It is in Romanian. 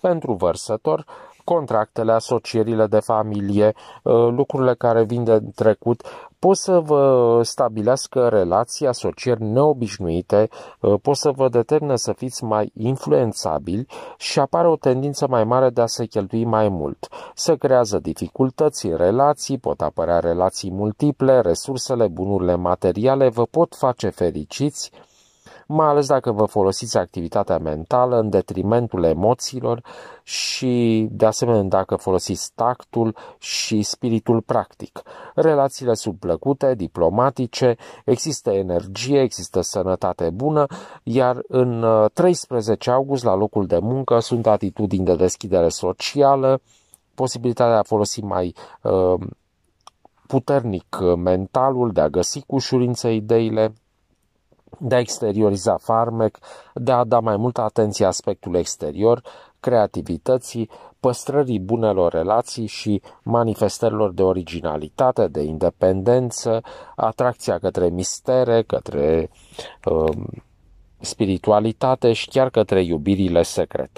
pentru vărsător, contractele, asocierile de familie, uh, lucrurile care vin de trecut, pot să vă stabilească relații, asocieri neobișnuite, uh, pot să vă determină să fiți mai influențabili și apare o tendință mai mare de a se cheltui mai mult. Se creează dificultăți în relații, pot apărea relații multiple, resursele, bunurile materiale vă pot face fericiți, mai ales dacă vă folosiți activitatea mentală în detrimentul emoțiilor și, de asemenea, dacă folosiți tactul și spiritul practic. Relațiile sunt plăcute, diplomatice, există energie, există sănătate bună, iar în 13 uh, august, la locul de muncă, sunt atitudini de deschidere socială, posibilitatea de a folosi mai uh, puternic uh, mentalul, de a găsi cu ușurință ideile, de a exterioriza farmec, de a da mai multă atenție aspectului exterior, creativității, păstrării bunelor relații și manifestărilor de originalitate, de independență, atracția către mistere, către uh, spiritualitate și chiar către iubirile secrete.